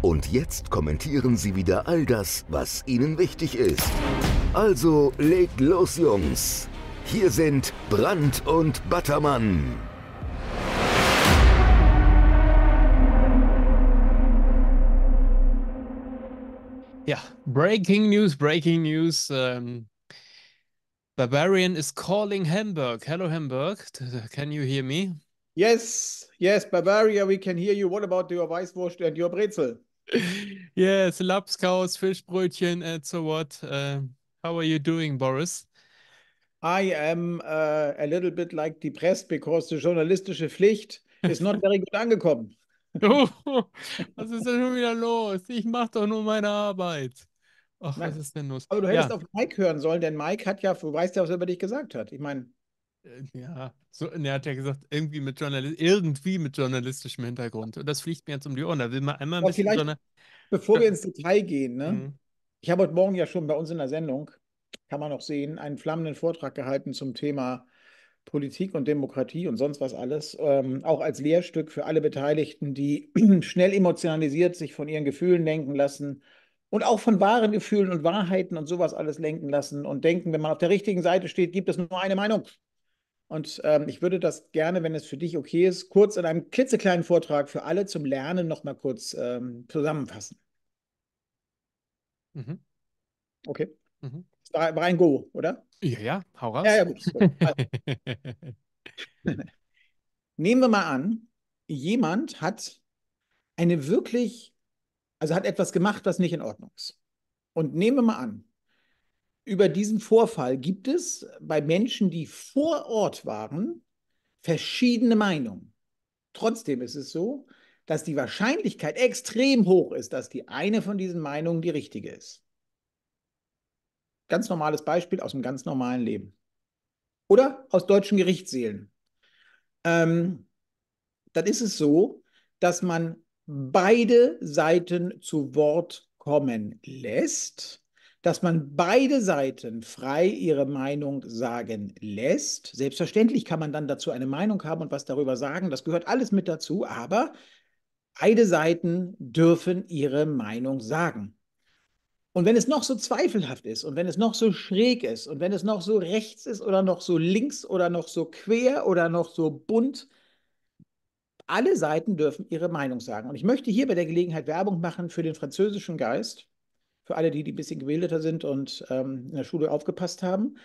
Und jetzt kommentieren Sie wieder all das, was Ihnen wichtig ist. Also legt los, Jungs. Hier sind Brand und Buttermann. Ja, Breaking News, Breaking News. Um, ähm, Barbarian is calling Hamburg. Hello, Hamburg. Can you hear me? Yes, yes, Bavaria, we can hear you. What about your Weißwurst and your Brezel? yes, Lapskaus, Fischbrötchen, and uh, so what? Uh, how are you doing, Boris? I am uh, a little bit like depressed because the journalistische Pflicht is not very good angekommen. Oh, was ist denn schon wieder los? Ich mache doch nur meine Arbeit. Ach, was ist denn los? Aber du hättest ja. auf Mike hören sollen, denn Mike hat ja, du weißt ja, was er über dich gesagt hat. Ich meine, äh, ja, so, er hat ja gesagt, irgendwie mit, Journali irgendwie mit journalistischem Hintergrund. Und das fliegt mir jetzt um die Ohren. Da will man einmal mit vielleicht, Journal Bevor wir ins Detail gehen, ne? Mhm. ich habe heute Morgen ja schon bei uns in der Sendung, kann man auch sehen, einen flammenden Vortrag gehalten zum Thema Politik und Demokratie und sonst was alles, ähm, auch als Lehrstück für alle Beteiligten, die schnell emotionalisiert sich von ihren Gefühlen lenken lassen und auch von wahren Gefühlen und Wahrheiten und sowas alles lenken lassen und denken, wenn man auf der richtigen Seite steht, gibt es nur eine Meinung. Und ähm, ich würde das gerne, wenn es für dich okay ist, kurz in einem klitzekleinen Vortrag für alle zum Lernen nochmal kurz ähm, zusammenfassen. Mhm. Okay. Mhm. War, war, ein Go, oder? Ja, ja, hau raus. Ja, ja, gut. Also. Nehmen wir mal an, jemand hat eine wirklich, also hat etwas gemacht, was nicht in Ordnung ist. Und nehmen wir mal an, über diesen Vorfall gibt es bei Menschen, die vor Ort waren, verschiedene Meinungen. Trotzdem ist es so, dass die Wahrscheinlichkeit extrem hoch ist, dass die eine von diesen Meinungen die richtige ist. Ganz normales Beispiel aus dem ganz normalen Leben. Oder aus deutschen Gerichtssälen. Ähm, dann ist es so, dass man beide Seiten zu Wort kommen lässt dass man beide Seiten frei ihre Meinung sagen lässt. Selbstverständlich kann man dann dazu eine Meinung haben und was darüber sagen, das gehört alles mit dazu, aber beide Seiten dürfen ihre Meinung sagen. Und wenn es noch so zweifelhaft ist und wenn es noch so schräg ist und wenn es noch so rechts ist oder noch so links oder noch so quer oder noch so bunt, alle Seiten dürfen ihre Meinung sagen. Und ich möchte hier bei der Gelegenheit Werbung machen für den französischen Geist für alle die, die ein bisschen gebildeter sind und ähm, in der Schule aufgepasst haben.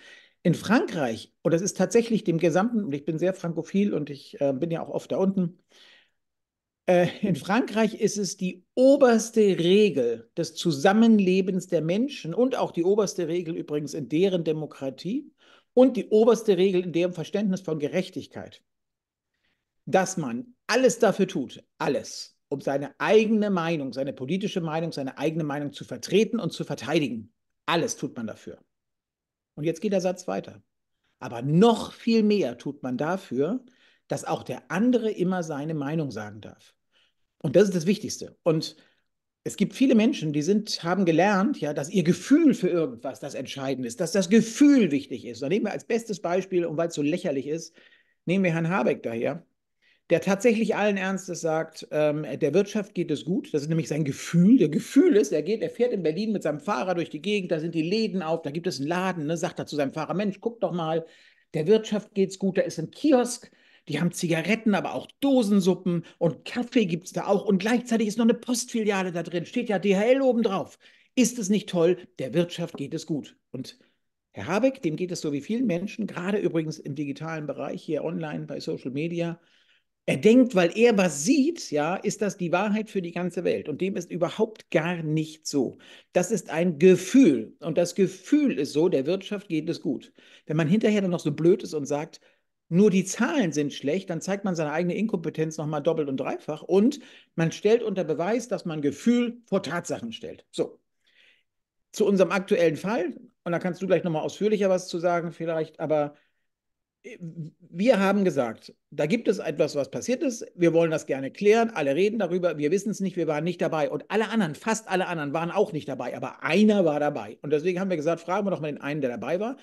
In Frankreich, und das ist tatsächlich dem gesamten, und ich bin sehr frankophil und ich äh, bin ja auch oft da unten, äh, in Frankreich ist es die oberste Regel des Zusammenlebens der Menschen und auch die oberste Regel übrigens in deren Demokratie und die oberste Regel in deren Verständnis von Gerechtigkeit, dass man alles dafür tut, alles, um seine eigene Meinung, seine politische Meinung, seine eigene Meinung zu vertreten und zu verteidigen. Alles tut man dafür. Und jetzt geht der Satz weiter. Aber noch viel mehr tut man dafür, dass auch der andere immer seine Meinung sagen darf. Und das ist das Wichtigste. Und es gibt viele Menschen, die sind, haben gelernt, ja, dass ihr Gefühl für irgendwas das Entscheidende ist, dass das Gefühl wichtig ist. Da nehmen wir als bestes Beispiel, und weil es so lächerlich ist, nehmen wir Herrn Habeck daher, der tatsächlich allen Ernstes sagt, ähm, der Wirtschaft geht es gut. Das ist nämlich sein Gefühl. Der Gefühl ist, er geht, er fährt in Berlin mit seinem Fahrer durch die Gegend, da sind die Läden auf, da gibt es einen Laden, ne? sagt er zu seinem Fahrer, Mensch, guck doch mal, der Wirtschaft geht es gut, da ist ein Kiosk, die haben Zigaretten, aber auch Dosensuppen und Kaffee gibt es da auch und gleichzeitig ist noch eine Postfiliale da drin, steht ja DHL obendrauf. Ist es nicht toll? Der Wirtschaft geht es gut. Und Herr Habeck, dem geht es so wie vielen Menschen, gerade übrigens im digitalen Bereich, hier online bei Social Media, er denkt, weil er was sieht, ja, ist das die Wahrheit für die ganze Welt. Und dem ist überhaupt gar nicht so. Das ist ein Gefühl. Und das Gefühl ist so, der Wirtschaft geht es gut. Wenn man hinterher dann noch so blöd ist und sagt, nur die Zahlen sind schlecht, dann zeigt man seine eigene Inkompetenz nochmal doppelt und dreifach. Und man stellt unter Beweis, dass man Gefühl vor Tatsachen stellt. So. Zu unserem aktuellen Fall, und da kannst du gleich nochmal ausführlicher was zu sagen, vielleicht, aber wir haben gesagt, da gibt es etwas, was passiert ist. Wir wollen das gerne klären. Alle reden darüber. Wir wissen es nicht. Wir waren nicht dabei. Und alle anderen, fast alle anderen, waren auch nicht dabei. Aber einer war dabei. Und deswegen haben wir gesagt, fragen wir doch mal den einen, der dabei war.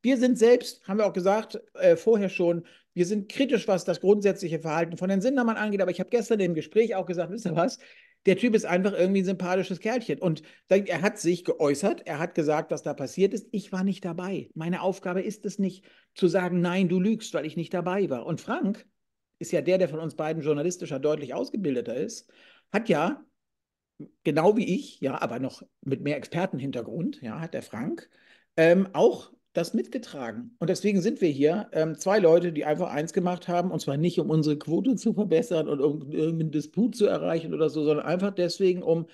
Wir sind selbst, haben wir auch gesagt, äh, vorher schon, wir sind kritisch, was das grundsätzliche Verhalten von Herrn Sindermann angeht. Aber ich habe gestern im Gespräch auch gesagt, wisst ihr was? der Typ ist einfach irgendwie ein sympathisches Kerlchen. Und er hat sich geäußert, er hat gesagt, was da passiert ist. Ich war nicht dabei. Meine Aufgabe ist es nicht, zu sagen, nein, du lügst, weil ich nicht dabei war. Und Frank ist ja der, der von uns beiden journalistischer deutlich ausgebildeter ist, hat ja, genau wie ich, ja, aber noch mit mehr Expertenhintergrund, ja, hat der Frank, ähm, auch das mitgetragen. Und deswegen sind wir hier ähm, zwei Leute, die einfach eins gemacht haben, und zwar nicht, um unsere Quote zu verbessern und um irgendeinen Disput zu erreichen oder so, sondern einfach deswegen, um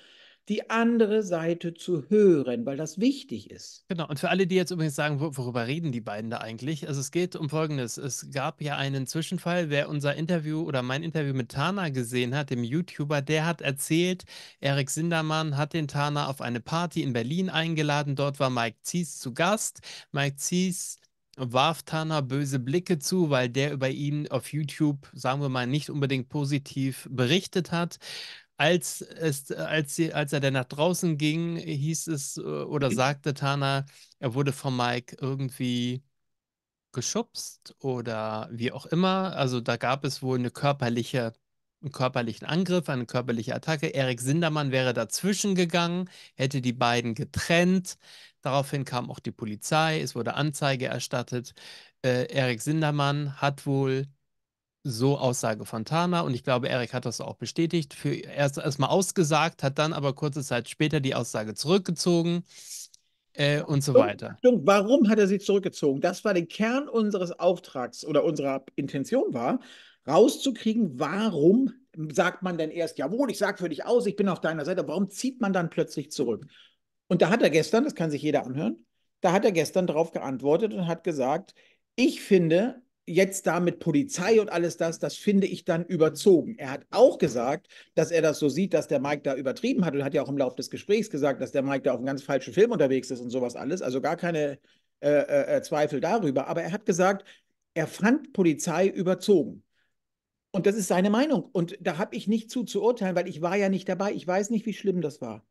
die andere Seite zu hören, weil das wichtig ist. Genau, und für alle, die jetzt übrigens sagen, worüber reden die beiden da eigentlich? Also es geht um Folgendes. Es gab ja einen Zwischenfall, wer unser Interview oder mein Interview mit Tana gesehen hat, dem YouTuber, der hat erzählt, Erik Sindermann hat den Tana auf eine Party in Berlin eingeladen. Dort war Mike Zies zu Gast. Mike Zies warf Tana böse Blicke zu, weil der über ihn auf YouTube, sagen wir mal, nicht unbedingt positiv berichtet hat als, es, als, sie, als er dann nach draußen ging, hieß es äh, oder mhm. sagte Tana, er wurde von Mike irgendwie geschubst oder wie auch immer. Also da gab es wohl eine körperliche, einen körperlichen Angriff, eine körperliche Attacke. Erik Sindermann wäre dazwischen gegangen, hätte die beiden getrennt. Daraufhin kam auch die Polizei, es wurde Anzeige erstattet. Äh, Erik Sindermann hat wohl so Aussage Fontana und ich glaube, Erik hat das auch bestätigt. Für erst erstmal ausgesagt, hat dann aber kurze Zeit später die Aussage zurückgezogen äh, und so Stimmt, weiter. Stimmt, warum hat er sie zurückgezogen? Das war der Kern unseres Auftrags oder unserer Intention war, rauszukriegen, warum sagt man denn erst, jawohl, ich sage für dich aus, ich bin auf deiner Seite, warum zieht man dann plötzlich zurück? Und da hat er gestern, das kann sich jeder anhören, da hat er gestern darauf geantwortet und hat gesagt, ich finde, jetzt da mit Polizei und alles das, das finde ich dann überzogen. Er hat auch gesagt, dass er das so sieht, dass der Mike da übertrieben hat und hat ja auch im Laufe des Gesprächs gesagt, dass der Mike da auf einem ganz falschen Film unterwegs ist und sowas alles. Also gar keine äh, äh, äh, Zweifel darüber. Aber er hat gesagt, er fand Polizei überzogen. Und das ist seine Meinung. Und da habe ich nicht zu zu urteilen, weil ich war ja nicht dabei. Ich weiß nicht, wie schlimm das war.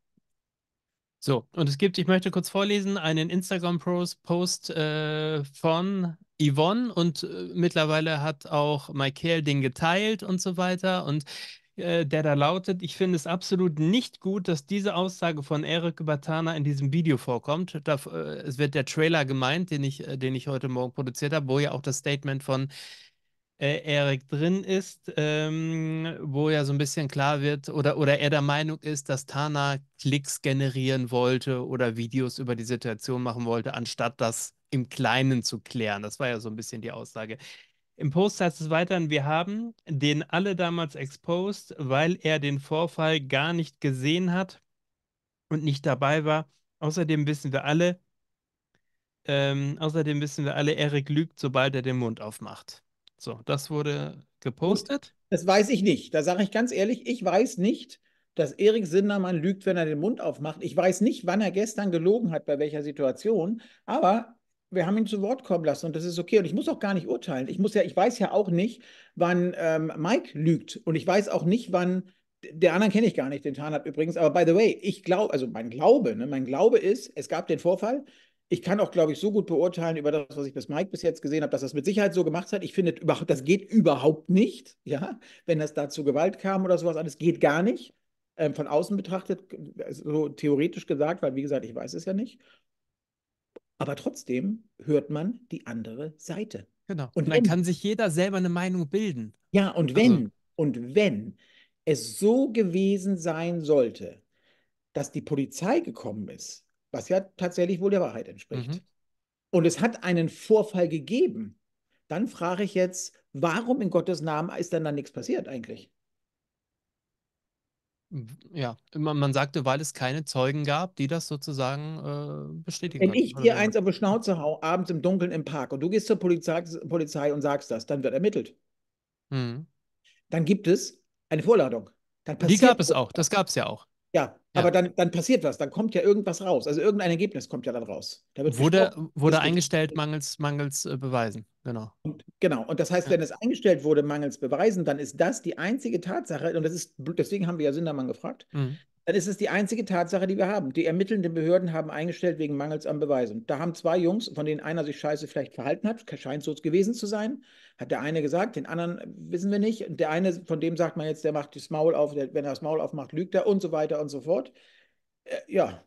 So, und es gibt, ich möchte kurz vorlesen, einen Instagram-Post äh, von Yvonne und äh, mittlerweile hat auch Michael den geteilt und so weiter. Und äh, der da lautet, ich finde es absolut nicht gut, dass diese Aussage von Eric Batana in diesem Video vorkommt. Da, äh, es wird der Trailer gemeint, den ich, äh, den ich heute Morgen produziert habe, wo ja auch das Statement von äh, Erik drin ist, ähm, wo ja so ein bisschen klar wird oder, oder er der Meinung ist, dass Tana Klicks generieren wollte oder Videos über die Situation machen wollte, anstatt das im Kleinen zu klären. Das war ja so ein bisschen die Aussage. Im Post heißt es weiterhin, wir haben den alle damals exposed, weil er den Vorfall gar nicht gesehen hat und nicht dabei war. Außerdem wissen wir alle, ähm, außerdem wissen wir alle, Erik lügt, sobald er den Mund aufmacht. So, das wurde gepostet. Das weiß ich nicht. Da sage ich ganz ehrlich, ich weiß nicht, dass Erik Sindermann lügt, wenn er den Mund aufmacht. Ich weiß nicht, wann er gestern gelogen hat, bei welcher Situation, aber wir haben ihn zu Wort kommen lassen und das ist okay. Und ich muss auch gar nicht urteilen. Ich muss ja, ich weiß ja auch nicht, wann ähm, Mike lügt. Und ich weiß auch nicht, wann. Der anderen kenne ich gar nicht, den Tarnab übrigens. Aber by the way, ich glaube, also mein Glaube, ne, mein Glaube ist, es gab den Vorfall, ich kann auch, glaube ich, so gut beurteilen über das, was ich bis Mike bis jetzt gesehen habe, dass das mit Sicherheit so gemacht hat. Ich finde, das geht überhaupt nicht, ja, wenn das dazu Gewalt kam oder sowas alles, geht gar nicht. Ähm, von außen betrachtet, so theoretisch gesagt, weil wie gesagt, ich weiß es ja nicht. Aber trotzdem hört man die andere Seite. Genau. Und, und dann wenn, kann sich jeder selber eine Meinung bilden. Ja, und also wenn, und wenn es so gewesen sein sollte, dass die Polizei gekommen ist was ja tatsächlich wohl der Wahrheit entspricht. Mhm. Und es hat einen Vorfall gegeben. Dann frage ich jetzt, warum in Gottes Namen ist dann da nichts passiert eigentlich? Ja, man, man, sagte, weil es keine Zeugen gab, die das sozusagen äh, bestätigen. Wenn ich dir eins auf die Schnauze hau, abends im Dunkeln im Park und du gehst zur Polizei, Polizei und sagst das, dann wird ermittelt. Mhm. Dann gibt es eine Vorladung. die gab es auch, das gab es ja auch. Ja, ja, aber dann, dann passiert was, dann kommt ja irgendwas raus. Also irgendein Ergebnis kommt ja dann raus. Da wurde, wurde eingestellt mangels, mangels äh, Beweisen. Genau. Und, genau. Und das heißt, wenn es eingestellt wurde, mangels Beweisen, dann ist das die einzige Tatsache, und das ist, deswegen haben wir ja Sindermann gefragt, mhm. dann ist es die einzige Tatsache, die wir haben. Die ermittelnden Behörden haben eingestellt wegen mangels an Beweisen. Da haben zwei Jungs, von denen einer sich scheiße vielleicht verhalten hat, scheint so gewesen zu sein, hat der eine gesagt, den anderen wissen wir nicht. Und der eine, von dem sagt man jetzt, der macht das Maul auf, der, wenn er das Maul aufmacht, lügt er und so weiter und so fort. Äh, ja,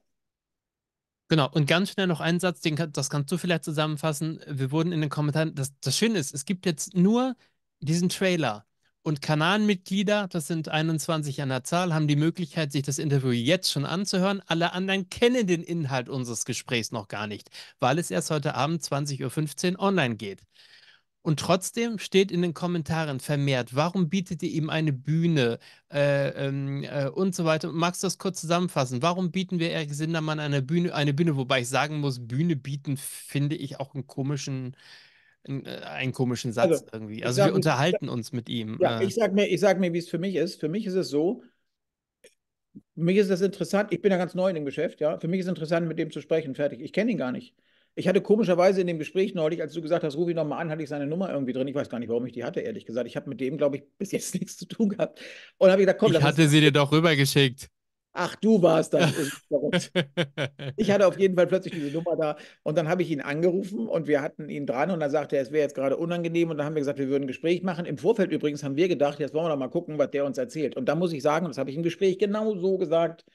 Genau, und ganz schnell noch ein Satz, den, das kannst du vielleicht zusammenfassen. Wir wurden in den Kommentaren, das, das Schöne ist, es gibt jetzt nur diesen Trailer. Und Kanalmitglieder, das sind 21 an der Zahl, haben die Möglichkeit, sich das Interview jetzt schon anzuhören. Alle anderen kennen den Inhalt unseres Gesprächs noch gar nicht, weil es erst heute Abend 20.15 Uhr online geht. Und trotzdem steht in den Kommentaren vermehrt, warum bietet ihr ihm eine Bühne äh, ähm, äh, und so weiter. Magst du das kurz zusammenfassen? Warum bieten wir Erik Sindermann eine Bühne, eine Bühne, wobei ich sagen muss, Bühne bieten finde ich auch einen komischen, einen, äh, einen komischen Satz also, irgendwie. Also sag, wir unterhalten sag, uns mit ihm. Ja, äh. ich sag mir, ich sag mir, wie es für mich ist. Für mich ist es so, für mich ist das interessant, ich bin ja ganz neu in dem Geschäft, ja. Für mich ist es interessant, mit dem zu sprechen, fertig. Ich kenne ihn gar nicht. Ich hatte komischerweise in dem Gespräch neulich, als du gesagt hast, ruf ihn nochmal an, hatte ich seine Nummer irgendwie drin. Ich weiß gar nicht, warum ich die hatte, ehrlich gesagt. Ich habe mit dem, glaube ich, bis jetzt nichts zu tun gehabt. Und habe ich gedacht, komm, ich hatte sie dir doch rübergeschickt. Ach, du warst das. ich hatte auf jeden Fall plötzlich diese Nummer da und dann habe ich ihn angerufen und wir hatten ihn dran und dann sagte er, es wäre jetzt gerade unangenehm und dann haben wir gesagt, wir würden ein Gespräch machen. Im Vorfeld übrigens haben wir gedacht, jetzt wollen wir doch mal gucken, was der uns erzählt. Und da muss ich sagen, das habe ich im Gespräch genau so gesagt,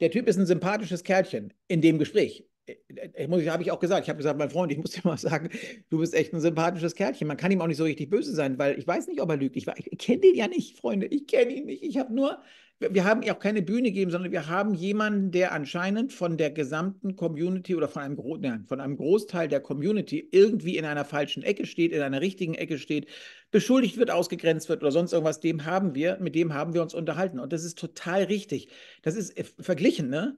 der Typ ist ein sympathisches Kerlchen in dem Gespräch. Äh, äh, habe ich auch gesagt, ich habe gesagt, mein Freund, ich muss dir mal sagen, du bist echt ein sympathisches Kerlchen. Man kann ihm auch nicht so richtig böse sein, weil ich weiß nicht, ob er lügt. Ich, ich kenne den ja nicht, Freunde. Ich kenne ihn nicht. Ich habe nur, wir haben ihm auch keine Bühne gegeben, sondern wir haben jemanden, der anscheinend von der gesamten Community oder von einem, nein, von einem Großteil der Community irgendwie in einer falschen Ecke steht, in einer richtigen Ecke steht, beschuldigt wird, ausgegrenzt wird oder sonst irgendwas. Dem haben wir, mit dem haben wir uns unterhalten. Und das ist total richtig. Das ist äh, verglichen, ne?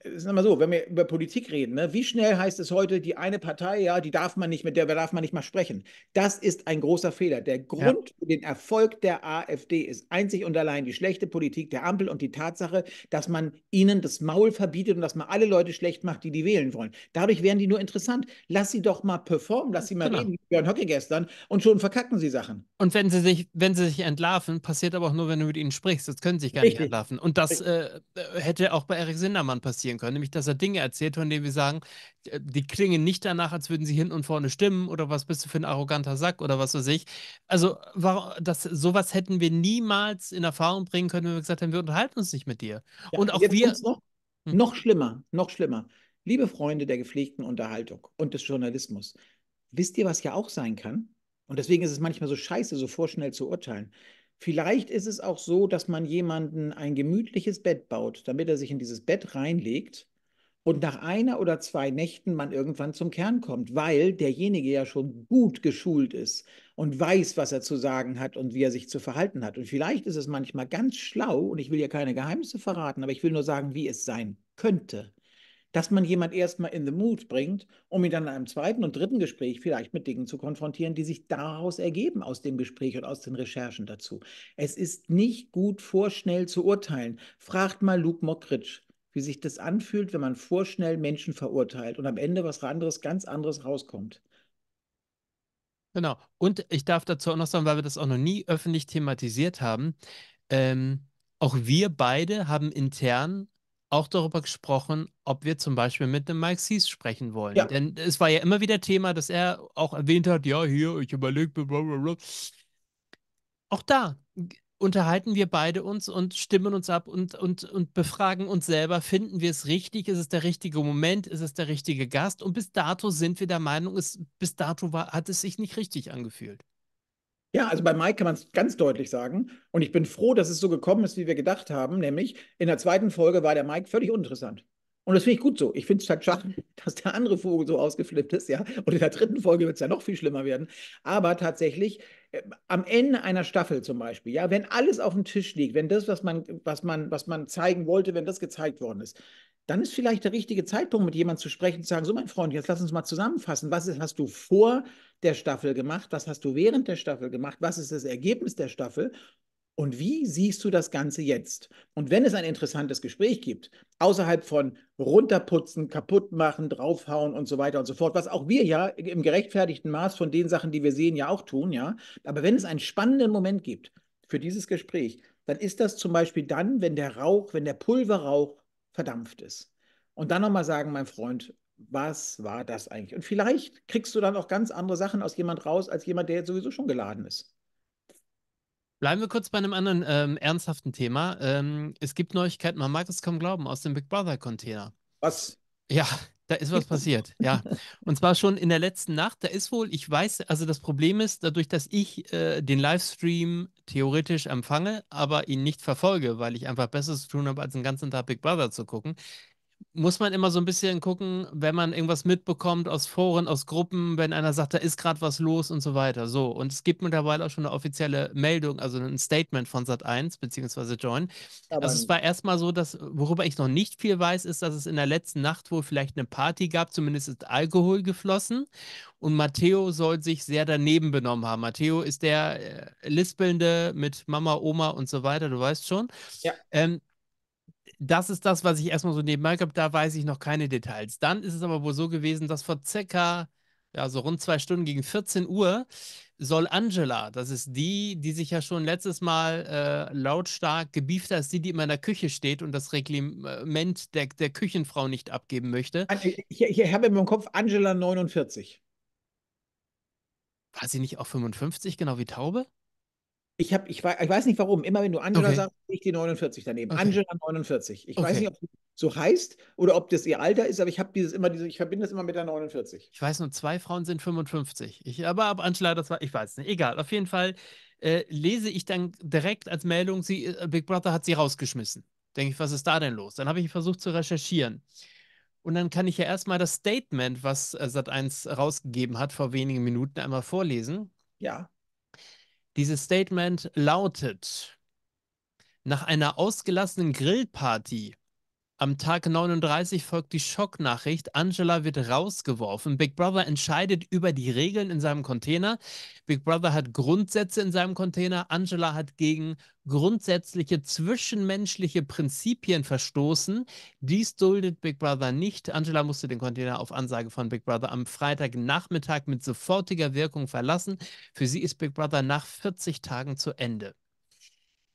es ist immer so, wenn wir über Politik reden, ne, wie schnell heißt es heute, die eine Partei, ja, die darf man nicht, mit der darf man nicht mal sprechen. Das ist ein großer Fehler. Der Grund ja. für den Erfolg der AfD ist einzig und allein die schlechte Politik der Ampel und die Tatsache, dass man ihnen das Maul verbietet und dass man alle Leute schlecht macht, die die wählen wollen. Dadurch werden die nur interessant. Lass sie doch mal performen, lass sie mal genau. reden, wie Björn Höcke gestern, und schon verkacken sie Sachen. Und wenn sie sich, wenn sie sich entlarven, passiert aber auch nur, wenn du mit ihnen sprichst. Das können sie sich gar Richtig. nicht entlarven. Und das äh, äh, hätte auch bei Eric Sindermann Mann passieren können, nämlich dass er Dinge erzählt, von denen wir sagen, äh, die klingen nicht danach, als würden sie hinten und vorne stimmen oder was bist du für ein arroganter Sack oder was weiß ich. Also war, das, sowas hätten wir niemals in Erfahrung bringen können, wenn wir gesagt hätten, wir unterhalten uns nicht mit dir. Ja, und auch wir... Noch, hm. noch schlimmer, noch schlimmer. Liebe Freunde der gepflegten Unterhaltung und des Journalismus, wisst ihr, was ja auch sein kann? Und deswegen ist es manchmal so scheiße, so vorschnell zu urteilen. Vielleicht ist es auch so, dass man jemanden ein gemütliches Bett baut, damit er sich in dieses Bett reinlegt und nach einer oder zwei Nächten man irgendwann zum Kern kommt, weil derjenige ja schon gut geschult ist und weiß, was er zu sagen hat und wie er sich zu verhalten hat. Und vielleicht ist es manchmal ganz schlau, und ich will ja keine Geheimnisse verraten, aber ich will nur sagen, wie es sein könnte, dass man jemand erstmal in the mood bringt, um ihn dann in einem zweiten und dritten Gespräch vielleicht mit Dingen zu konfrontieren, die sich daraus ergeben aus dem Gespräch und aus den Recherchen dazu. Es ist nicht gut, vorschnell zu urteilen. Fragt mal Luke Mockridge, wie sich das anfühlt, wenn man vorschnell Menschen verurteilt und am Ende was anderes, ganz anderes rauskommt. Genau. Und ich darf dazu auch noch sagen, weil wir das auch noch nie öffentlich thematisiert haben, ähm, auch wir beide haben intern auch darüber gesprochen, ob wir zum Beispiel mit dem Mike Sees sprechen wollen. Ja. Denn es war ja immer wieder Thema, dass er auch erwähnt hat, ja, hier, ich überlege, auch da unterhalten wir beide uns und stimmen uns ab und, und, und befragen uns selber, finden wir es richtig, ist es der richtige Moment, ist es der richtige Gast und bis dato sind wir der Meinung, es, bis dato war, hat es sich nicht richtig angefühlt. Ja, also bei Mike kann man es ganz deutlich sagen. Und ich bin froh, dass es so gekommen ist, wie wir gedacht haben. Nämlich in der zweiten Folge war der Mike völlig uninteressant. Und das finde ich gut so. Ich finde es halt schade, mhm. dass der andere Vogel so ausgeflippt ist, ja. Und in der dritten Folge wird es ja noch viel schlimmer werden. Aber tatsächlich, äh, am Ende einer Staffel zum Beispiel, ja, wenn alles auf dem Tisch liegt, wenn das, was man, was man, was man zeigen wollte, wenn das gezeigt worden ist, dann ist vielleicht der richtige Zeitpunkt, mit jemandem zu sprechen und zu sagen, so mein Freund, jetzt lass uns mal zusammenfassen. Was ist, hast du vor der Staffel gemacht? Was hast du während der Staffel gemacht? Was ist das Ergebnis der Staffel? Und wie siehst du das Ganze jetzt? Und wenn es ein interessantes Gespräch gibt, außerhalb von runterputzen, kaputt machen, draufhauen und so weiter und so fort, was auch wir ja im gerechtfertigten Maß von den Sachen, die wir sehen, ja auch tun, ja. Aber wenn es einen spannenden Moment gibt für dieses Gespräch, dann ist das zum Beispiel dann, wenn der Rauch, wenn der Pulverrauch verdampft ist. Und dann nochmal sagen, mein Freund, was war das eigentlich? Und vielleicht kriegst du dann auch ganz andere Sachen aus jemand raus, als jemand, der jetzt sowieso schon geladen ist. Bleiben wir kurz bei einem anderen ähm, ernsthaften Thema. Ähm, es gibt Neuigkeiten, man mag es kaum glauben, aus dem Big Brother Container. Was? Ja, da ist was passiert, ja. Und zwar schon in der letzten Nacht. Da ist wohl, ich weiß, also das Problem ist, dadurch, dass ich äh, den Livestream theoretisch empfange, aber ihn nicht verfolge, weil ich einfach Besseres zu tun habe, als den ganzen Tag Big Brother zu gucken, muss man immer so ein bisschen gucken, wenn man irgendwas mitbekommt aus Foren, aus Gruppen, wenn einer sagt, da ist gerade was los und so weiter. So, und es gibt mittlerweile auch schon eine offizielle Meldung, also ein Statement von Sat1 bzw. Join. Aber also es war erstmal so, dass, worüber ich noch nicht viel weiß, ist, dass es in der letzten Nacht wohl vielleicht eine Party gab, zumindest ist Alkohol geflossen. Und Matteo soll sich sehr daneben benommen haben. Matteo ist der äh, Lispelnde mit Mama, Oma und so weiter, du weißt schon. Ja. Ähm, das ist das, was ich erstmal so nebenbei habe. Da weiß ich noch keine Details. Dann ist es aber wohl so gewesen, dass vor circa, ja, so rund zwei Stunden gegen 14 Uhr soll Angela, das ist die, die sich ja schon letztes Mal äh, lautstark gebieft hat, ist die, die immer in der Küche steht und das Reglement der, der Küchenfrau nicht abgeben möchte. Äh, ich, hier habe in meinem Kopf Angela 49. War sie nicht auch 55, genau wie Taube? Ich, hab, ich, ich weiß nicht warum. Immer wenn du Angela okay. sagst, ich die 49 daneben. Okay. Angela 49. Ich okay. weiß nicht, ob es so heißt oder ob das ihr Alter ist, aber ich dieses immer diese, ich verbinde das immer mit der 49. Ich weiß nur, zwei Frauen sind 55. Ich, aber ab Angela, das war, ich weiß nicht. Egal. Auf jeden Fall äh, lese ich dann direkt als Meldung, sie, äh, Big Brother hat sie rausgeschmissen. Denke ich, was ist da denn los? Dann habe ich versucht zu recherchieren. Und dann kann ich ja erstmal das Statement, was äh, Sat1 rausgegeben hat, vor wenigen Minuten einmal vorlesen. Ja. Dieses Statement lautet, nach einer ausgelassenen Grillparty am Tag 39 folgt die Schocknachricht, Angela wird rausgeworfen. Big Brother entscheidet über die Regeln in seinem Container. Big Brother hat Grundsätze in seinem Container. Angela hat gegen grundsätzliche zwischenmenschliche Prinzipien verstoßen. Dies duldet Big Brother nicht. Angela musste den Container auf Ansage von Big Brother am Freitagnachmittag mit sofortiger Wirkung verlassen. Für sie ist Big Brother nach 40 Tagen zu Ende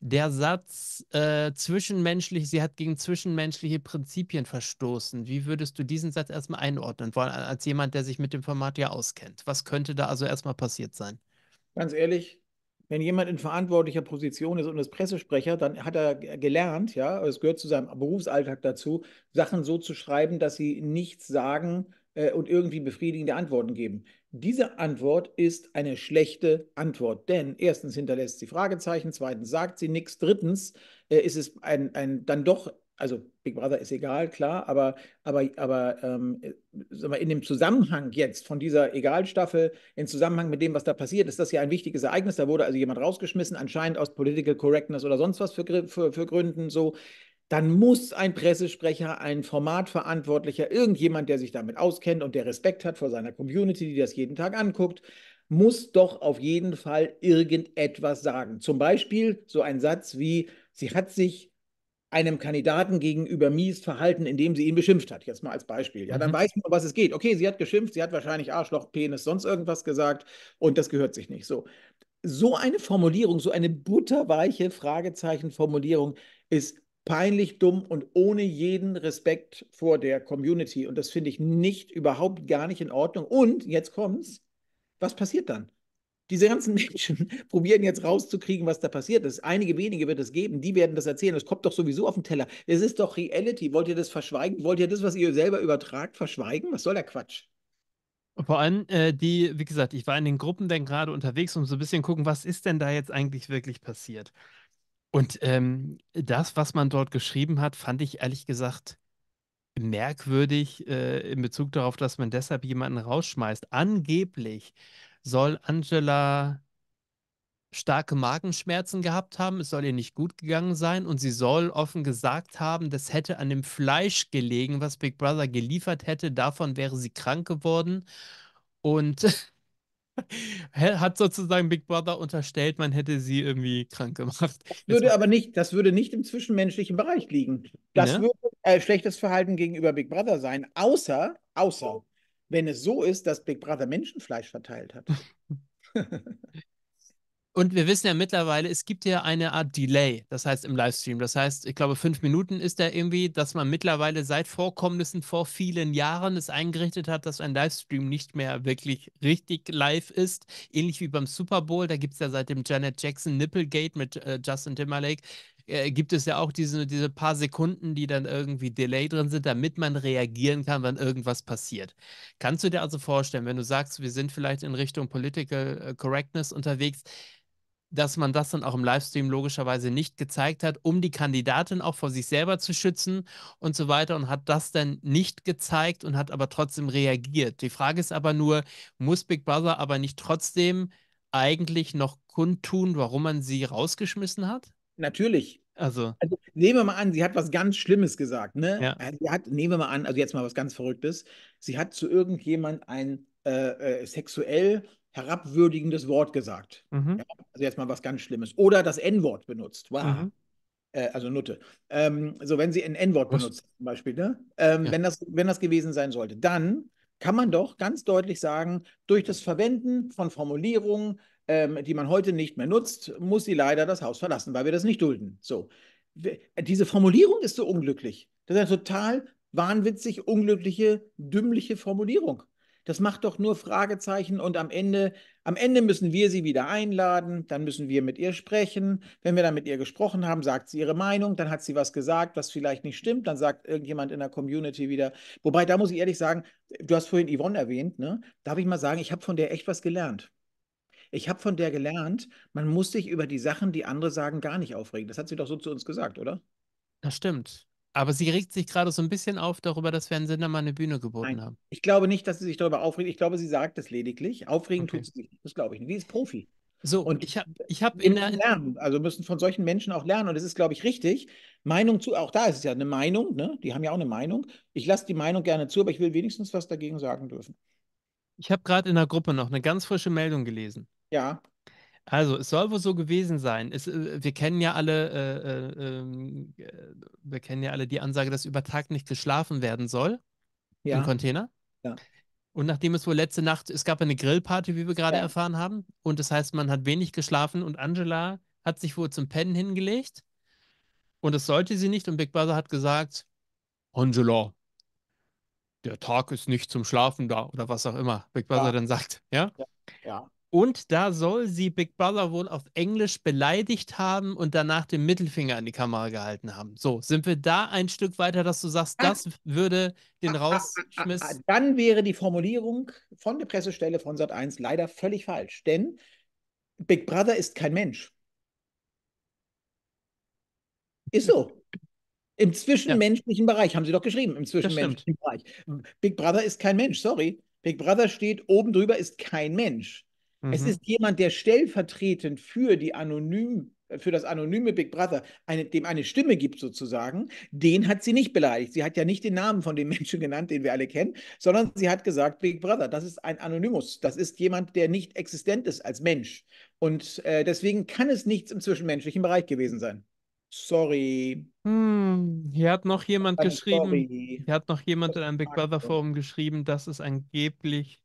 der Satz äh, zwischenmenschlich, sie hat gegen zwischenmenschliche Prinzipien verstoßen. Wie würdest du diesen Satz erstmal einordnen wollen, als jemand, der sich mit dem Format ja auskennt? Was könnte da also erstmal passiert sein? Ganz ehrlich, wenn jemand in verantwortlicher Position ist und ist Pressesprecher, dann hat er gelernt, ja, es gehört zu seinem Berufsalltag dazu, Sachen so zu schreiben, dass sie nichts sagen, äh, und irgendwie befriedigende Antworten geben. Diese Antwort ist eine schlechte Antwort, denn erstens hinterlässt sie Fragezeichen, zweitens sagt sie nichts, drittens äh, ist es ein, ein dann doch also Big Brother ist egal, klar, aber, aber, aber ähm, äh, in dem Zusammenhang jetzt von dieser Egal-Staffel, im Zusammenhang mit dem, was da passiert, ist das ja ein wichtiges Ereignis. Da wurde also jemand rausgeschmissen, anscheinend aus Political Correctness oder sonst was für, für, für Gründen so dann muss ein Pressesprecher, ein Formatverantwortlicher, irgendjemand, der sich damit auskennt und der Respekt hat vor seiner Community, die das jeden Tag anguckt, muss doch auf jeden Fall irgendetwas sagen. Zum Beispiel so ein Satz wie, sie hat sich einem Kandidaten gegenüber mies verhalten, indem sie ihn beschimpft hat. Jetzt mal als Beispiel. Ja, dann mhm. weiß man, um was es geht. Okay, sie hat geschimpft, sie hat wahrscheinlich Arschloch, Penis, sonst irgendwas gesagt und das gehört sich nicht. So, so eine Formulierung, so eine butterweiche Fragezeichenformulierung ist peinlich dumm und ohne jeden Respekt vor der Community. Und das finde ich nicht, überhaupt gar nicht in Ordnung. Und jetzt kommt's, was passiert dann? Diese ganzen Menschen probieren jetzt rauszukriegen, was da passiert ist. Einige wenige wird es geben, die werden das erzählen. Das kommt doch sowieso auf den Teller. Es ist doch Reality. Wollt ihr das verschweigen? Wollt ihr das, was ihr selber übertragt, verschweigen? Was soll der Quatsch? Vor allem äh, die, wie gesagt, ich war in den Gruppen dann gerade unterwegs, um so ein bisschen gucken, was ist denn da jetzt eigentlich wirklich passiert. Und ähm, das, was man dort geschrieben hat, fand ich ehrlich gesagt merkwürdig äh, in Bezug darauf, dass man deshalb jemanden rausschmeißt. Angeblich soll Angela starke Magenschmerzen gehabt haben, es soll ihr nicht gut gegangen sein und sie soll offen gesagt haben, das hätte an dem Fleisch gelegen, was Big Brother geliefert hätte, davon wäre sie krank geworden und hat sozusagen Big Brother unterstellt, man hätte sie irgendwie krank gemacht. Das würde aber nicht, das würde nicht im zwischenmenschlichen Bereich liegen. Das ne? würde äh, schlechtes Verhalten gegenüber Big Brother sein, außer, außer, wenn es so ist, dass Big Brother Menschenfleisch verteilt hat. Und wir wissen ja mittlerweile, es gibt ja eine Art Delay, das heißt im Livestream. Das heißt, ich glaube, fünf Minuten ist da irgendwie, dass man mittlerweile seit Vorkommnissen vor vielen Jahren es eingerichtet hat, dass ein Livestream nicht mehr wirklich richtig live ist. Ähnlich wie beim Super Bowl, da gibt es ja seit dem Janet Jackson Nipplegate mit äh, Justin Timberlake äh, gibt es ja auch diese, diese paar Sekunden, die dann irgendwie Delay drin sind, damit man reagieren kann, wenn irgendwas passiert. Kannst du dir also vorstellen, wenn du sagst, wir sind vielleicht in Richtung Political äh, Correctness unterwegs, dass man das dann auch im Livestream logischerweise nicht gezeigt hat, um die Kandidatin auch vor sich selber zu schützen und so weiter und hat das dann nicht gezeigt und hat aber trotzdem reagiert. Die Frage ist aber nur, muss Big Brother aber nicht trotzdem eigentlich noch kundtun, warum man sie rausgeschmissen hat? Natürlich. Also. also. nehmen wir mal an, sie hat was ganz Schlimmes gesagt, ne? Ja. Äh, sie hat, nehmen wir mal an, also jetzt mal was ganz Verrücktes. Sie hat zu irgendjemand ein äh, äh, sexuell herabwürdigendes Wort gesagt. Mhm. Ja, also jetzt mal was ganz Schlimmes. Oder das N-Wort benutzt. Wow. Mhm. Äh, also Nutte. Ähm, so, wenn sie ein N-Wort benutzt, zum Beispiel, ne? Ähm, ja. wenn, das, wenn das gewesen sein sollte, dann kann man doch ganz deutlich sagen, durch das Verwenden von Formulierungen, ähm, die man heute nicht mehr nutzt, muss sie leider das Haus verlassen, weil wir das nicht dulden. So. Äh, diese Formulierung ist so unglücklich. Das ist eine total wahnwitzig, unglückliche, dümmliche Formulierung. Das macht doch nur Fragezeichen und am Ende, am Ende müssen wir sie wieder einladen, dann müssen wir mit ihr sprechen. Wenn wir dann mit ihr gesprochen haben, sagt sie ihre Meinung, dann hat sie was gesagt, was vielleicht nicht stimmt, dann sagt irgendjemand in der Community wieder. Wobei, da muss ich ehrlich sagen, du hast vorhin Yvonne erwähnt, ne? Darf ich mal sagen, ich habe von der echt was gelernt. Ich habe von der gelernt, man muss sich über die Sachen, die andere sagen, gar nicht aufregen. Das hat sie doch so zu uns gesagt, oder? Das stimmt. Aber sie regt sich gerade so ein bisschen auf darüber, dass wir einen Sindermann eine Bühne geboten Nein. haben. Ich glaube nicht, dass sie sich darüber aufregt. Ich glaube, sie sagt es lediglich. Aufregen okay. tut sie sich nicht. Das glaube ich nicht. Sie ist Profi. So, und ich habe ich hab in der. Lernen. Also müssen von solchen Menschen auch lernen. Und es ist, glaube ich, richtig. Meinung zu, auch da ist es ja eine Meinung, ne? Die haben ja auch eine Meinung. Ich lasse die Meinung gerne zu, aber ich will wenigstens was dagegen sagen dürfen. Ich habe gerade in der Gruppe noch eine ganz frische Meldung gelesen. Ja. Also, es soll wohl so gewesen sein. Es, äh, wir kennen ja alle, äh, äh, ähm, äh, wir kennen ja alle die Ansage, dass über Tag nicht geschlafen werden soll ja. im Container. Ja. Und nachdem es wohl letzte Nacht, es gab eine Grillparty, wie wir gerade ja. erfahren haben, und das heißt, man hat wenig geschlafen und Angela hat sich wohl zum Pennen hingelegt und das sollte sie nicht und Big Brother hat gesagt, Angela, der Tag ist nicht zum Schlafen da oder was auch immer Big Brother ja. dann sagt, ja? ja? Ja. Und da soll sie Big Brother wohl auf Englisch beleidigt haben und danach den Mittelfinger an die Kamera gehalten haben. So, sind wir da ein Stück weiter, dass du sagst, ah. das würde den ah, ah, rausschmissen? Dann wäre die Formulierung von der Pressestelle von Sat1 leider völlig falsch, denn Big Brother ist kein Mensch. Ist so. Im zwischenmenschlichen ja. Bereich haben sie doch geschrieben, im zwischenmenschlichen Bereich. Big Brother ist kein Mensch, sorry. Big Brother steht oben drüber, ist kein Mensch. Mhm. Es ist jemand, der stellvertretend für die anonym äh, für das anonyme Big Brother, eine, dem eine Stimme gibt sozusagen, den hat sie nicht beleidigt. Sie hat ja nicht den Namen von dem Menschen genannt, den wir alle kennen, sondern sie hat gesagt, Big Brother, das ist ein Anonymus, das ist jemand, der nicht existent ist als Mensch. Und äh, deswegen kann es nichts im zwischenmenschlichen Bereich gewesen sein. Sorry. Hm, hier hat noch jemand geschrieben, sorry. hier hat noch jemand in einem Big Brother Forum geschrieben, dass es angeblich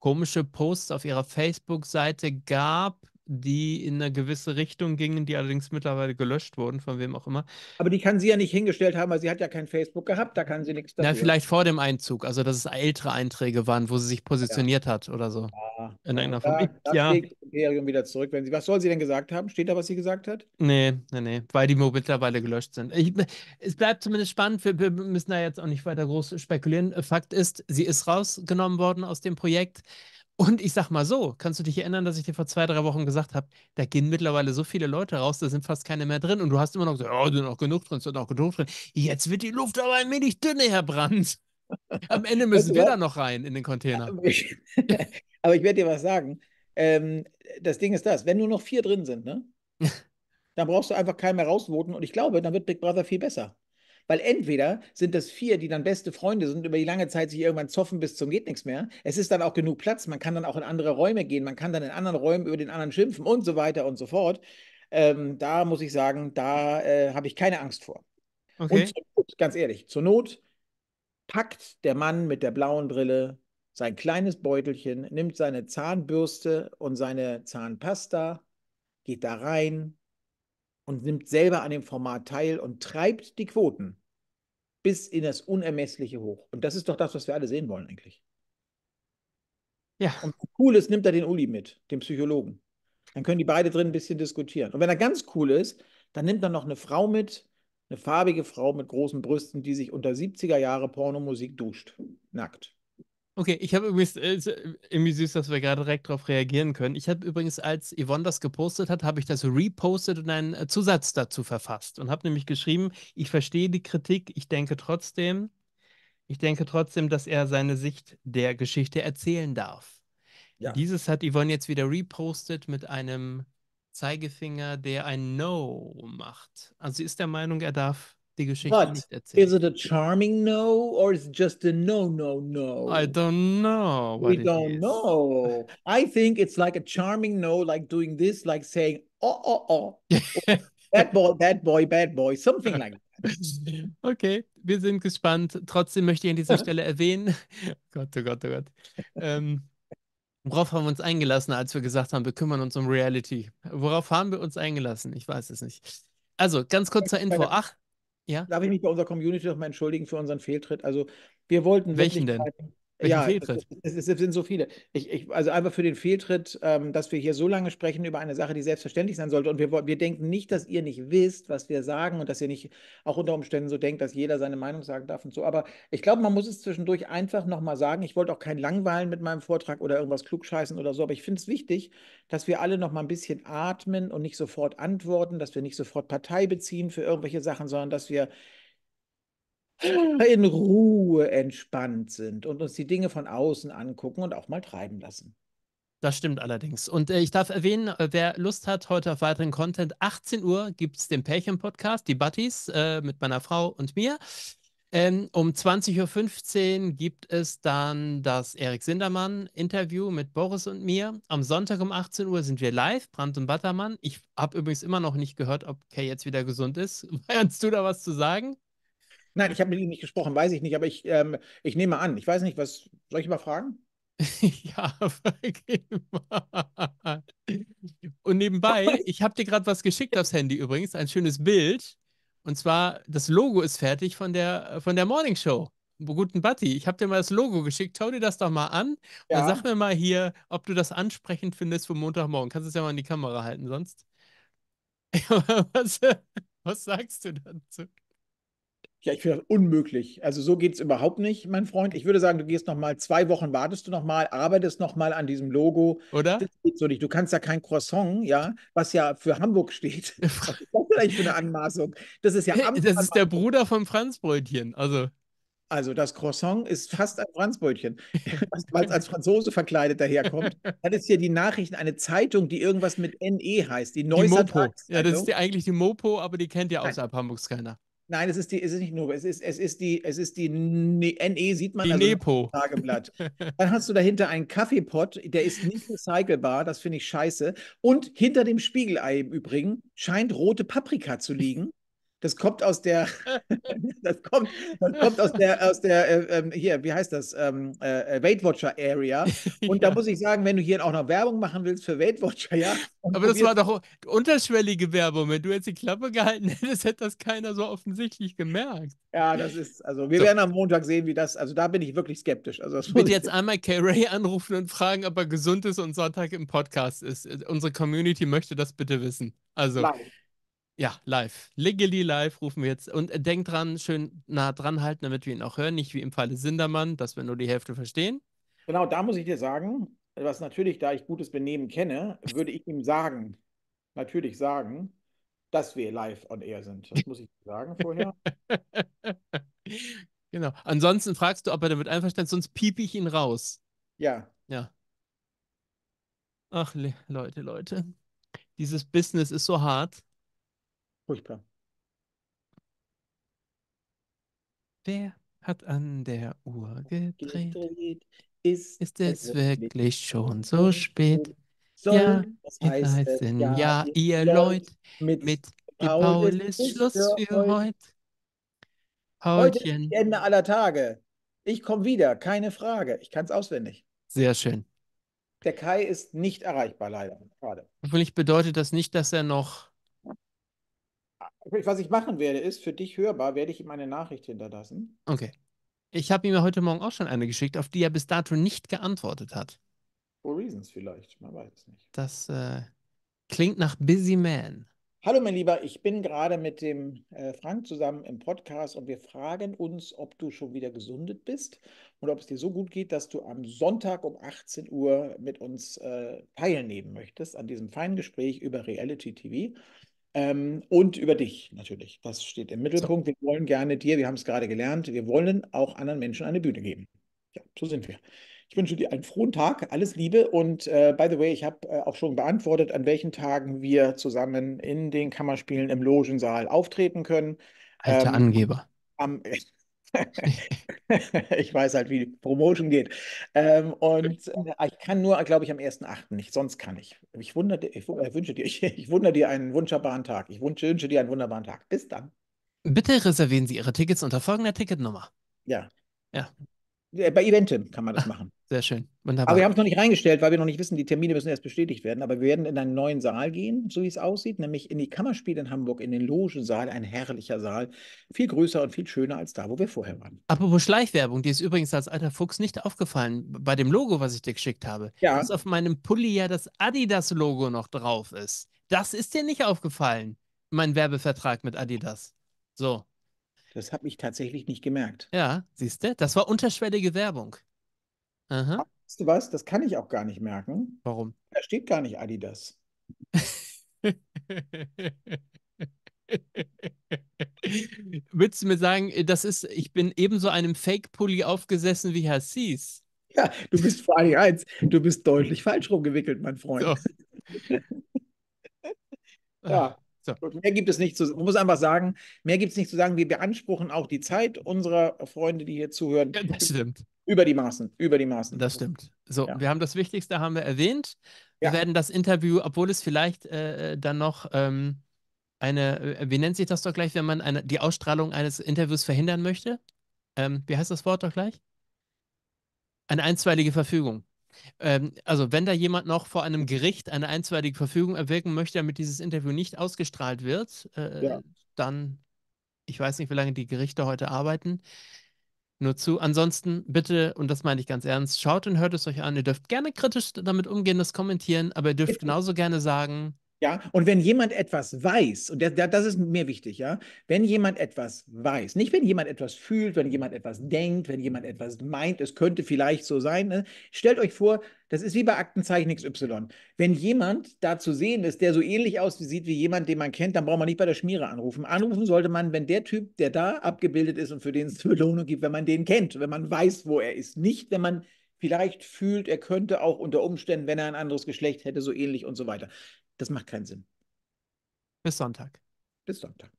komische Posts auf ihrer Facebook-Seite gab, die in eine gewisse Richtung gingen, die allerdings mittlerweile gelöscht wurden, von wem auch immer. Aber die kann sie ja nicht hingestellt haben, weil sie hat ja kein Facebook gehabt, da kann sie nichts dafür. Na, vielleicht vor dem Einzug, also dass es ältere Einträge waren, wo sie sich positioniert ja. hat oder so. Ja. In irgendeiner Form. Da, ja. Imperium wieder zurück. Wenn sie, was soll sie denn gesagt haben? Steht da, was sie gesagt hat? Nee, nee, nee, weil die mittlerweile gelöscht sind. Ich, es bleibt zumindest spannend, wir, wir müssen da jetzt auch nicht weiter groß spekulieren. Fakt ist, sie ist rausgenommen worden aus dem Projekt. Und ich sag mal so, kannst du dich erinnern, dass ich dir vor zwei, drei Wochen gesagt habe, da gehen mittlerweile so viele Leute raus, da sind fast keine mehr drin. Und du hast immer noch gesagt, oh, sind noch genug drin, sind noch genug drin. Jetzt wird die Luft aber ein wenig dünner, Herr Brandt. Am Ende müssen wir da noch rein in den Container. Aber ich, aber ich werde dir was sagen. Ähm, das Ding ist das, wenn nur noch vier drin sind, ne? dann brauchst du einfach keinen mehr rausvoten. Und ich glaube, dann wird Big Brother viel besser. Weil entweder sind das vier, die dann beste Freunde sind, über die lange Zeit sich irgendwann zoffen bis zum geht nichts mehr. Es ist dann auch genug Platz, man kann dann auch in andere Räume gehen, man kann dann in anderen Räumen über den anderen schimpfen und so weiter und so fort. Ähm, da muss ich sagen, da äh, habe ich keine Angst vor. Okay. Und Not, ganz ehrlich, zur Not packt der Mann mit der blauen Brille sein kleines Beutelchen, nimmt seine Zahnbürste und seine Zahnpasta, geht da rein, und nimmt selber an dem Format teil und treibt die Quoten bis in das Unermessliche hoch. Und das ist doch das, was wir alle sehen wollen eigentlich. Ja. Und cool ist, nimmt er den Uli mit, den Psychologen. Dann können die beide drin ein bisschen diskutieren. Und wenn er ganz cool ist, dann nimmt er noch eine Frau mit, eine farbige Frau mit großen Brüsten, die sich unter 70er Jahre Pornomusik duscht. Nackt. Okay, ich habe übrigens, äh, äh, irgendwie süß, dass wir gerade direkt darauf reagieren können. Ich habe übrigens, als Yvonne das gepostet hat, habe ich das repostet und einen äh, Zusatz dazu verfasst und habe nämlich geschrieben, ich verstehe die Kritik, ich denke trotzdem, ich denke trotzdem, dass er seine Sicht der Geschichte erzählen darf. Ja. Dieses hat Yvonne jetzt wieder repostet mit einem Zeigefinger, der ein No macht. Also sie ist der Meinung, er darf die Geschichte But nicht erzählt. Is it a charming no or is it just a no, no, no? I don't know. We don't is. know. I think it's like a charming no, like doing this, like saying, oh, oh, oh. bad boy, bad boy, bad boy, something like that. Okay, wir sind gespannt. Trotzdem möchte ich an dieser Stelle erwähnen, oh Gott, oh Gott, oh Gott, ähm, worauf haben wir uns eingelassen, als wir gesagt haben, wir kümmern uns um Reality? Worauf haben wir uns eingelassen? Ich weiß es nicht. Also, ganz kurz zur Info. Ach, ja? Darf ich mich bei unserer Community nochmal entschuldigen für unseren Fehltritt? Also, wir wollten. Welchen denn? Welchen ja, Fehltritt? Es, es, sind so viele. Ich, ich, also einfach für den Fehltritt, ähm, dass wir hier so lange sprechen über eine Sache, die selbstverständlich sein sollte. Und wir, wir denken nicht, dass ihr nicht wisst, was wir sagen und dass ihr nicht auch unter Umständen so denkt, dass jeder seine Meinung sagen darf und so. Aber ich glaube, man muss es zwischendurch einfach nochmal sagen. Ich wollte auch kein Langweilen mit meinem Vortrag oder irgendwas klugscheißen oder so. Aber ich finde es wichtig, dass wir alle nochmal ein bisschen atmen und nicht sofort antworten, dass wir nicht sofort Partei beziehen für irgendwelche Sachen, sondern dass wir in Ruhe entspannt sind und uns die Dinge von außen angucken und auch mal treiben lassen. Das stimmt allerdings. Und äh, ich darf erwähnen, äh, wer Lust hat heute auf weiteren Content, 18 Uhr gibt es den Pärchen-Podcast, die Buddies, äh, mit meiner Frau und mir. Ähm, um 20.15 Uhr gibt es dann das Erik Sindermann-Interview mit Boris und mir. Am Sonntag um 18 Uhr sind wir live, Brand und Buttermann. Ich habe übrigens immer noch nicht gehört, ob Kay jetzt wieder gesund ist. Kannst du da was zu sagen? Nein, ich habe mit ihm nicht gesprochen, weiß ich nicht, aber ich, ähm, ich nehme an, ich weiß nicht, was. Soll ich mal fragen? ja, mal. Und nebenbei, ich habe dir gerade was geschickt aufs Handy übrigens, ein schönes Bild. Und zwar, das Logo ist fertig von der, von der Morning Show. Guten Batti, ich habe dir mal das Logo geschickt. Schau dir das doch mal an. Ja. Und sag mir mal hier, ob du das ansprechend findest für Montagmorgen. Kannst du es ja mal in die Kamera halten, sonst. was, was sagst du dazu? Ja, ich finde das unmöglich. Also so geht es überhaupt nicht, mein Freund. Ich würde sagen, du gehst nochmal zwei Wochen, wartest du nochmal, arbeitest nochmal an diesem Logo. Oder? Das geht so nicht. Du kannst ja kein Croissant, ja, was ja für Hamburg steht. das ist das vielleicht für eine Anmaßung? Das ist ja hey, Das ist der Bruder vom Franzbrötchen. Also. Also das Croissant ist fast ein Franzbrötchen, weil es als Franzose verkleidet daherkommt. Dann ist hier die Nachrichten eine Zeitung, die irgendwas mit NE heißt, die Neusatz. Ja, das ist ja eigentlich die Mopo, aber die kennt ja außerhalb Hamburgs keiner. Nein, es ist die, es ist nicht nur, es ist, es ist die, es ist die ne, NE, sieht man die also Tageblatt. Dann hast du dahinter einen Kaffeepot, der ist nicht recycelbar, das finde ich scheiße. Und hinter dem Spiegelei im Übrigen scheint rote Paprika zu liegen. Das kommt aus der, das kommt, das kommt aus der, aus der äh, ähm, hier, wie heißt das, ähm, äh, äh Weight Watcher Area. Und ja. da muss ich sagen, wenn du hier auch noch Werbung machen willst für Weight Watcher, ja. Aber das war doch unterschwellige Werbung. Wenn du jetzt die Klappe gehalten hättest, hätte das keiner so offensichtlich gemerkt. Ja, das ist, also wir so. werden am Montag sehen, wie das, also da bin ich wirklich skeptisch. Also ich würde jetzt einmal Kay Ray anrufen und fragen, ob er gesund ist und Sonntag im Podcast ist. Unsere Community möchte das bitte wissen. Also. Nein. Ja, live. Legally live rufen wir jetzt. Und äh, denkt dran, schön nah dran halten, damit wir ihn auch hören. Nicht wie im Falle Sindermann, dass wir nur die Hälfte verstehen. Genau, da muss ich dir sagen, was natürlich, da ich gutes Benehmen kenne, würde ich ihm sagen, natürlich sagen, dass wir live on air sind. Das muss ich sagen vorher. genau. Ansonsten fragst du, ob er damit einverstanden ist, sonst piep ich ihn raus. Ja. Ja. Ach, Leute, Leute. Dieses Business ist so hart. Furchtbar. Wer hat an der Uhr gedreht? gedreht. Ist, Ist, es wirklich schon so spät? So, ja, das heißt, es, ja, ja, ihr Leute, mit, mit Paul ist Schluss für heute. Paulchen. Heute Ende aller Tage. Ich komme wieder, keine Frage. Ich kann es auswendig. Sehr schön. Der Kai ist nicht erreichbar, leider. Schade. Hoffentlich bedeutet das nicht, dass er noch was ich machen werde, ist für dich hörbar, werde ich ihm eine Nachricht hinterlassen. Okay. Ich habe ihm heute Morgen auch schon eine geschickt, auf die er bis dato nicht geantwortet hat. For reasons vielleicht, man weiß es nicht. Das äh, klingt nach Busy Man. Hallo mein Lieber, ich bin gerade mit dem äh, Frank zusammen im Podcast und wir fragen uns, ob du schon wieder gesundet bist und ob es dir so gut geht, dass du am Sonntag um 18 Uhr mit uns äh, teilnehmen möchtest an diesem feinen Gespräch über Reality TV. Ähm, und über dich natürlich. Das steht im Mittelpunkt. Wir wollen gerne dir, wir haben es gerade gelernt, wir wollen auch anderen Menschen eine Bühne geben. Ja, so sind wir. Ich wünsche dir einen frohen Tag, alles Liebe und äh, by the way, ich habe äh, auch schon beantwortet, an welchen Tagen wir zusammen in den Kammerspielen im Logensaal auftreten können. Alter ähm, Angeber. Am, ich weiß halt, wie Promotion geht. Ähm, und genau. äh, ich kann nur, glaube ich, am 1.8. nicht, sonst kann ich. Ich, wundere, ich, äh, wünsche dir, ich, ich wundere dir einen wunderbaren Tag. Ich wünsche, wünsche dir einen wunderbaren Tag. Bis dann. Bitte reservieren Sie Ihre Tickets unter folgender Ticketnummer. Ja. Ja. Äh, bei Eventim kann man das ah, machen. Sehr schön. Wunderbar. Aber wir haben es noch nicht reingestellt, weil wir noch nicht wissen, die Termine müssen erst bestätigt werden. Aber wir werden in einen neuen Saal gehen, so wie es aussieht, nämlich in die Kammerspiele in Hamburg, in den Logensaal, ein herrlicher Saal. Viel größer und viel schöner als da, wo wir vorher waren. Apropos Schleichwerbung, die ist übrigens als alter Fuchs nicht aufgefallen. Bei dem Logo, was ich dir geschickt habe, ja. dass auf meinem Pulli ja das Adidas-Logo noch drauf ist. Das ist dir nicht aufgefallen, mein Werbevertrag mit Adidas. So. Das habe ich tatsächlich nicht gemerkt. Ja, siehst du? Das war unterschwellige Werbung. Aha. Ah, weißt du was? Das kann ich auch gar nicht merken. Warum? Da steht gar nicht Adidas. Willst du mir sagen, das ist, ich bin ebenso einem Fake-Pulli aufgesessen wie Hassis? Ja, du bist vor allem eins, du bist deutlich falsch rumgewickelt, mein Freund. So. ja. Ah. So. Mehr gibt es nicht zu Man muss einfach sagen, mehr gibt es nicht zu sagen. Wir beanspruchen auch die Zeit unserer Freunde, die hier zuhören. Ja, das stimmt. Über die Maßen. Über die Maßen. Das stimmt. So, ja. wir haben das Wichtigste haben wir erwähnt. Wir werden das Interview, obwohl es vielleicht äh, äh dann noch ähm, eine, äh, wie nennt sich das doch gleich, wenn man eine, die Ausstrahlung eines Interviews verhindern möchte? Ähm, wie heißt das Wort doch gleich? Eine einstweilige Verfügung. Ähm, also wenn da jemand noch vor einem Gericht eine einstweilige Verfügung erwirken möchte, damit dieses Interview nicht ausgestrahlt wird, äh, ja. dann, ich weiß nicht, wie lange die Gerichte heute arbeiten, nur zu. Ansonsten bitte, und das meine ich ganz ernst, schaut und hört es euch an. Ihr dürft gerne kritisch damit umgehen, das kommentieren, aber ihr dürft genau. genauso gerne sagen, ja, und wenn jemand etwas weiß, und das ist mir wichtig, ja, wenn jemand etwas weiß, nicht wenn jemand etwas fühlt, wenn jemand etwas denkt, wenn jemand etwas meint, es könnte vielleicht so sein, ne? stellt euch vor, das ist wie bei Aktenzeichen XY. Wenn jemand da zu sehen ist, der so ähnlich aussieht wie jemand, den man kennt, dann braucht man nicht bei der Schmiere anrufen. Anrufen sollte man, wenn der Typ, der da abgebildet ist und für den es Belohnung gibt, wenn man den kennt, wenn man weiß, wo er ist. Nicht, wenn man vielleicht fühlt, er könnte auch unter Umständen, wenn er ein anderes Geschlecht hätte, so ähnlich und so weiter. Das macht keinen Sinn. Bis Sonntag. Bis Sonntag.